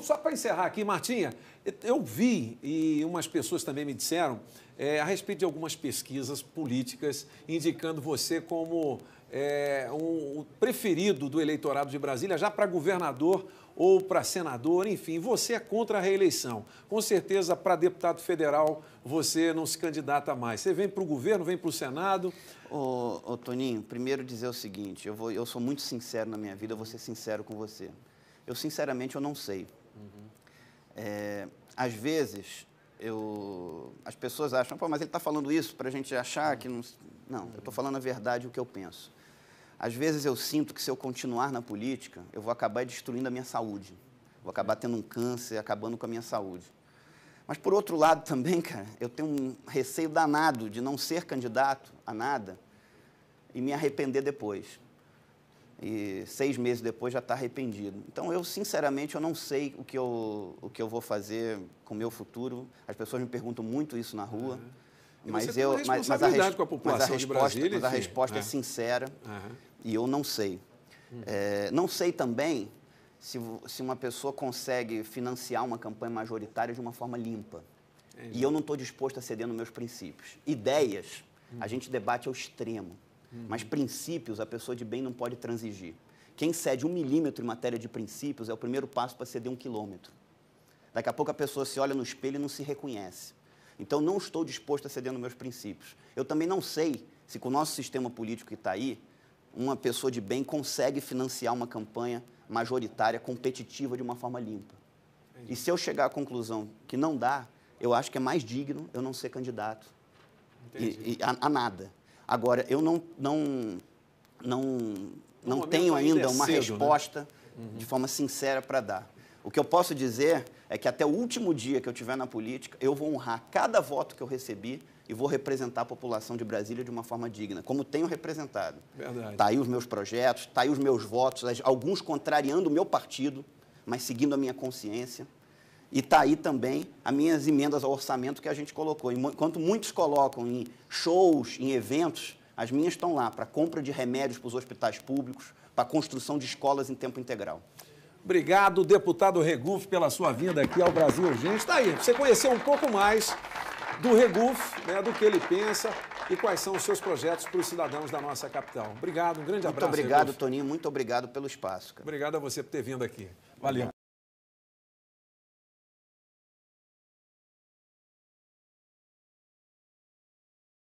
Só para encerrar aqui, Martinha, eu vi e umas pessoas também me disseram é, a respeito de algumas pesquisas políticas indicando você como é, um preferido do eleitorado de Brasília, já para governador ou para senador, enfim, você é contra a reeleição. Com certeza, para deputado federal, você não se candidata mais. Você vem para o governo, vem para o Senado. Ô, ô, Toninho, primeiro dizer o seguinte: eu, vou, eu sou muito sincero na minha vida, eu vou ser sincero com você. Eu, sinceramente, eu não sei. Uhum. É, às vezes, eu, as pessoas acham, mas ele está falando isso para a gente achar que não... Não, eu estou falando a verdade, o que eu penso. Às vezes eu sinto que se eu continuar na política, eu vou acabar destruindo a minha saúde. Vou acabar tendo um câncer, acabando com a minha saúde. Mas, por outro lado também, cara, eu tenho um receio danado de não ser candidato a nada e me arrepender depois e seis meses depois já está arrependido. Então, eu, sinceramente, eu não sei o que eu, o que eu vou fazer com o meu futuro. As pessoas me perguntam muito isso na rua. Uhum. Mas eu, mas, mas, a, res, a mas a resposta, Brasília, mas a resposta é, é sincera uhum. e eu não sei. Uhum. É, não sei também se, se uma pessoa consegue financiar uma campanha majoritária de uma forma limpa. E eu não estou disposto a ceder nos meus princípios. Ideias, a uhum. gente debate ao extremo. Mas princípios a pessoa de bem não pode transigir. Quem cede um milímetro em matéria de princípios é o primeiro passo para ceder um quilômetro. Daqui a pouco a pessoa se olha no espelho e não se reconhece. Então, não estou disposto a ceder nos meus princípios. Eu também não sei se, com o nosso sistema político que está aí, uma pessoa de bem consegue financiar uma campanha majoritária, competitiva, de uma forma limpa. E se eu chegar à conclusão que não dá, eu acho que é mais digno eu não ser candidato e, e, a, a nada. Agora, eu não, não, não, não tenho é ainda, uma cedo, né? resposta né? uhum. de forma sincera para dar. O que eu posso dizer é que até o último dia que eu tiver na política, eu vou honrar cada voto que eu recebi e vou representar a população de Brasília de uma forma digna, como tenho representado. Verdade. Tá aí os meus projetos, tá aí os meus votos, alguns contrariando o meu partido, mas seguindo a minha consciência. E está aí também as minhas emendas ao orçamento que a gente colocou. Enquanto muitos colocam em shows, em eventos, as minhas estão lá para compra de remédios para os hospitais públicos, para construção de escolas em tempo integral. Obrigado, deputado Reguf, pela sua vinda aqui ao Brasil Urgente. Está aí, você conhecer um pouco mais do Reguf, né, do que ele pensa e quais são os seus projetos para os cidadãos da nossa capital. Obrigado, um grande muito abraço. Muito obrigado, Reguf. Toninho, muito obrigado pelo espaço. Cara. Obrigado a você por ter vindo aqui. Valeu.